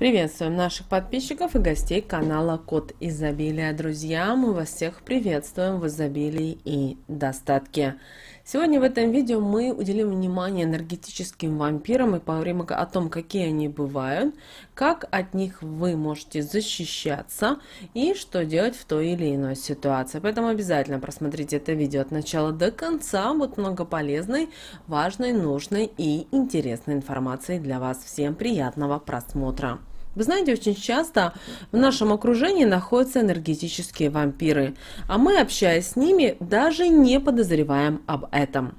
Приветствуем наших подписчиков и гостей канала Код Изобилия. Друзья, мы вас всех приветствуем в изобилии и достатке. Сегодня в этом видео мы уделим внимание энергетическим вампирам и поговорим о том, какие они бывают, как от них вы можете защищаться и что делать в той или иной ситуации. Поэтому обязательно просмотрите это видео от начала до конца. Будет много полезной, важной, нужной и интересной информации для вас. Всем приятного просмотра! Вы знаете, очень часто в нашем окружении находятся энергетические вампиры, а мы, общаясь с ними, даже не подозреваем об этом.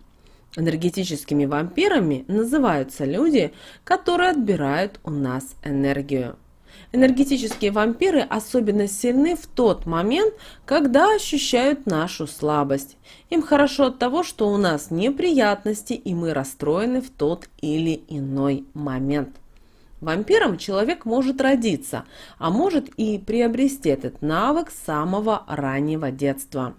Энергетическими вампирами называются люди, которые отбирают у нас энергию. Энергетические вампиры особенно сильны в тот момент, когда ощущают нашу слабость. Им хорошо от того, что у нас неприятности и мы расстроены в тот или иной момент. Вампиром человек может родиться, а может и приобрести этот навык с самого раннего детства.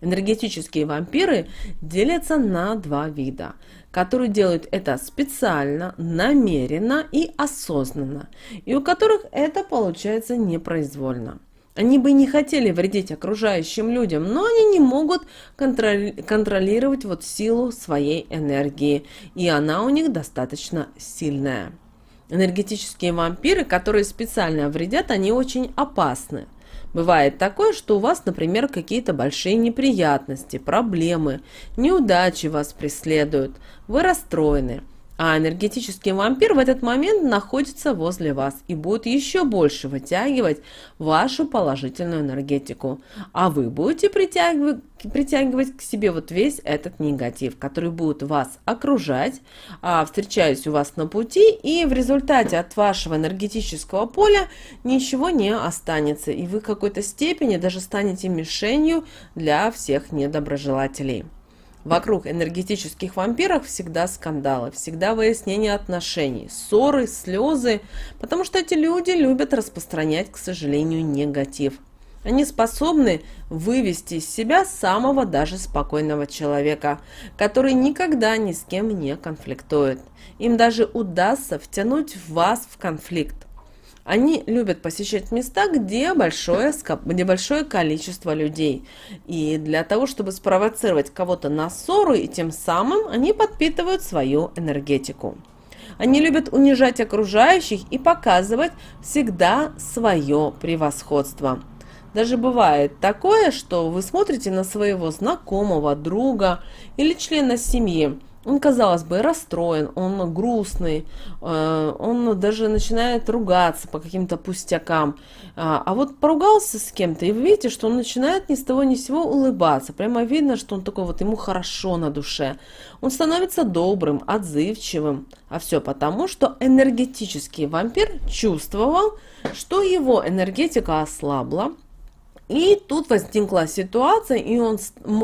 Энергетические вампиры делятся на два вида, которые делают это специально, намеренно и осознанно, и у которых это получается непроизвольно. Они бы не хотели вредить окружающим людям, но они не могут контроли контролировать вот силу своей энергии, и она у них достаточно сильная. Энергетические вампиры, которые специально вредят, они очень опасны. Бывает такое, что у вас, например, какие-то большие неприятности, проблемы, неудачи вас преследуют, вы расстроены – а энергетический вампир в этот момент находится возле вас и будет еще больше вытягивать вашу положительную энергетику. А вы будете притягивать, притягивать к себе вот весь этот негатив, который будет вас окружать, а, встречаясь у вас на пути, и в результате от вашего энергетического поля ничего не останется, и вы в какой-то степени даже станете мишенью для всех недоброжелателей. Вокруг энергетических вампиров всегда скандалы, всегда выяснение отношений, ссоры, слезы, потому что эти люди любят распространять, к сожалению, негатив. Они способны вывести из себя самого даже спокойного человека, который никогда ни с кем не конфликтует. Им даже удастся втянуть вас в конфликт. Они любят посещать места, где большое, где большое количество людей. И для того, чтобы спровоцировать кого-то на ссору, и тем самым они подпитывают свою энергетику. Они любят унижать окружающих и показывать всегда свое превосходство. Даже бывает такое, что вы смотрите на своего знакомого, друга или члена семьи, он, казалось бы, расстроен, он грустный, э, он даже начинает ругаться по каким-то пустякам. Э, а вот поругался с кем-то, и вы видите, что он начинает ни с того ни с сего улыбаться. Прямо видно, что он такой вот, ему хорошо на душе. Он становится добрым, отзывчивым. А все потому, что энергетический вампир чувствовал, что его энергетика ослабла, и тут возникла ситуация, и он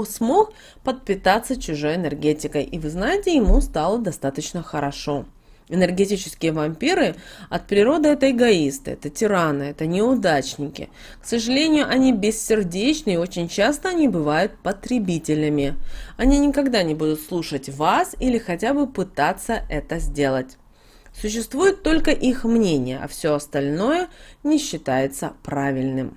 смог подпитаться чужой энергетикой. И вы знаете, ему стало достаточно хорошо. Энергетические вампиры от природы это эгоисты, это тираны, это неудачники. К сожалению, они бессердечны и очень часто они бывают потребителями. Они никогда не будут слушать вас или хотя бы пытаться это сделать. Существует только их мнение, а все остальное не считается правильным.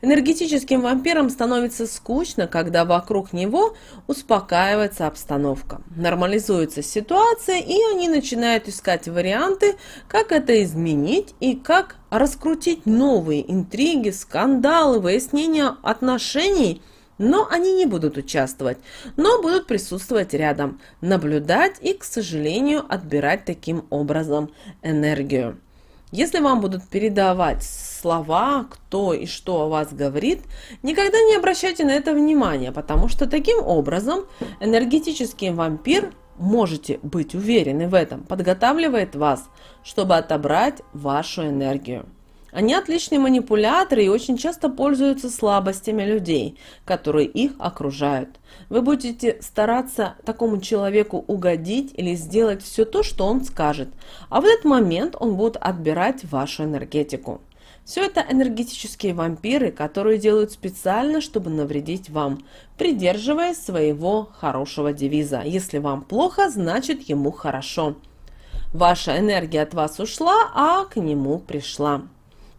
Энергетическим вампиром становится скучно, когда вокруг него успокаивается обстановка, нормализуется ситуация, и они начинают искать варианты, как это изменить и как раскрутить новые интриги, скандалы, выяснения отношений – но они не будут участвовать, но будут присутствовать рядом, наблюдать и, к сожалению, отбирать таким образом энергию. Если вам будут передавать слова, кто и что о вас говорит, никогда не обращайте на это внимания, потому что таким образом энергетический вампир, можете быть уверены в этом, подготавливает вас, чтобы отобрать вашу энергию. Они отличные манипуляторы и очень часто пользуются слабостями людей, которые их окружают. Вы будете стараться такому человеку угодить или сделать все то, что он скажет, а в этот момент он будет отбирать вашу энергетику. Все это энергетические вампиры, которые делают специально, чтобы навредить вам, придерживаясь своего хорошего девиза. Если вам плохо, значит ему хорошо. Ваша энергия от вас ушла, а к нему пришла.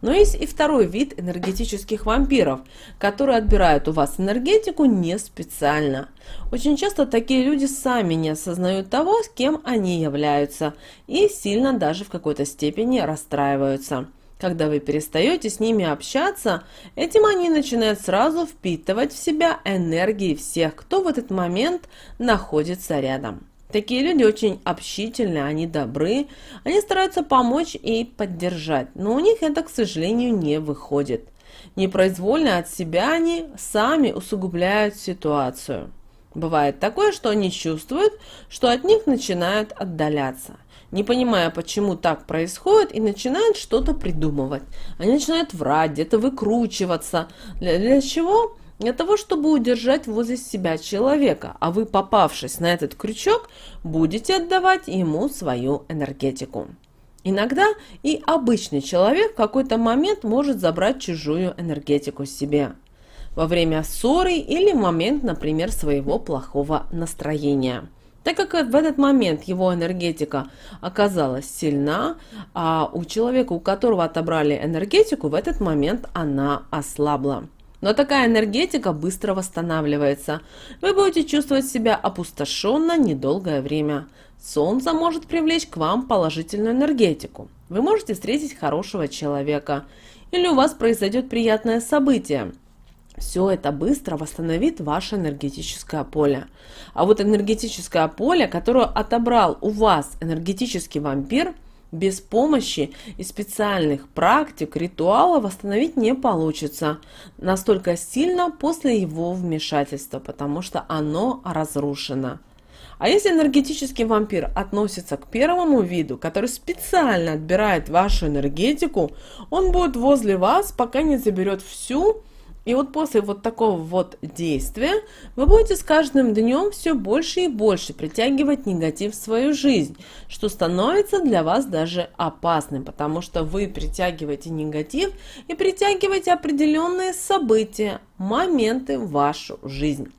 Но есть и второй вид энергетических вампиров, которые отбирают у вас энергетику не специально. Очень часто такие люди сами не осознают того, с кем они являются, и сильно даже в какой-то степени расстраиваются. Когда вы перестаете с ними общаться, этим они начинают сразу впитывать в себя энергии всех, кто в этот момент находится рядом. Такие люди очень общительны, они добры, они стараются помочь и поддержать, но у них это, к сожалению, не выходит. Непроизвольно от себя они сами усугубляют ситуацию. Бывает такое, что они чувствуют, что от них начинают отдаляться. Не понимая, почему так происходит, и начинают что-то придумывать. Они начинают врать, где-то выкручиваться. Для, для чего? для того, чтобы удержать возле себя человека, а вы, попавшись на этот крючок, будете отдавать ему свою энергетику. Иногда и обычный человек в какой-то момент может забрать чужую энергетику себе во время ссоры или в момент, например, своего плохого настроения. Так как в этот момент его энергетика оказалась сильна, а у человека, у которого отобрали энергетику, в этот момент она ослабла. Но такая энергетика быстро восстанавливается. Вы будете чувствовать себя опустошенно недолгое время. Солнце может привлечь к вам положительную энергетику. Вы можете встретить хорошего человека. Или у вас произойдет приятное событие. Все это быстро восстановит ваше энергетическое поле. А вот энергетическое поле, которое отобрал у вас энергетический вампир – без помощи и специальных практик ритуала восстановить не получится настолько сильно после его вмешательства, потому что оно разрушено. А если энергетический вампир относится к первому виду, который специально отбирает вашу энергетику, он будет возле вас, пока не заберет всю и вот после вот такого вот действия вы будете с каждым днем все больше и больше притягивать негатив в свою жизнь, что становится для вас даже опасным, потому что вы притягиваете негатив и притягиваете определенные события, моменты в вашу жизнь.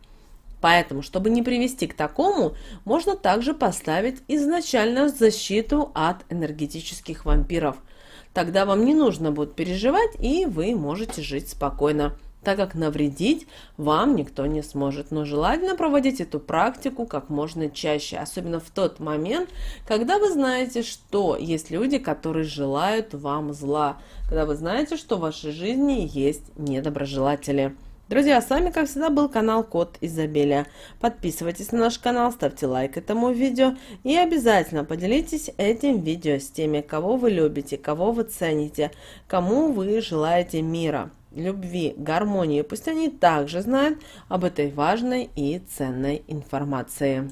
Поэтому, чтобы не привести к такому, можно также поставить изначально защиту от энергетических вампиров. Тогда вам не нужно будет переживать, и вы можете жить спокойно так как навредить вам никто не сможет. Но желательно проводить эту практику как можно чаще, особенно в тот момент, когда вы знаете, что есть люди, которые желают вам зла, когда вы знаете, что в вашей жизни есть недоброжелатели. Друзья, с вами, как всегда, был канал Код Изобилия. Подписывайтесь на наш канал, ставьте лайк этому видео и обязательно поделитесь этим видео с теми, кого вы любите, кого вы цените, кому вы желаете мира любви, гармонии. Пусть они также знают об этой важной и ценной информации.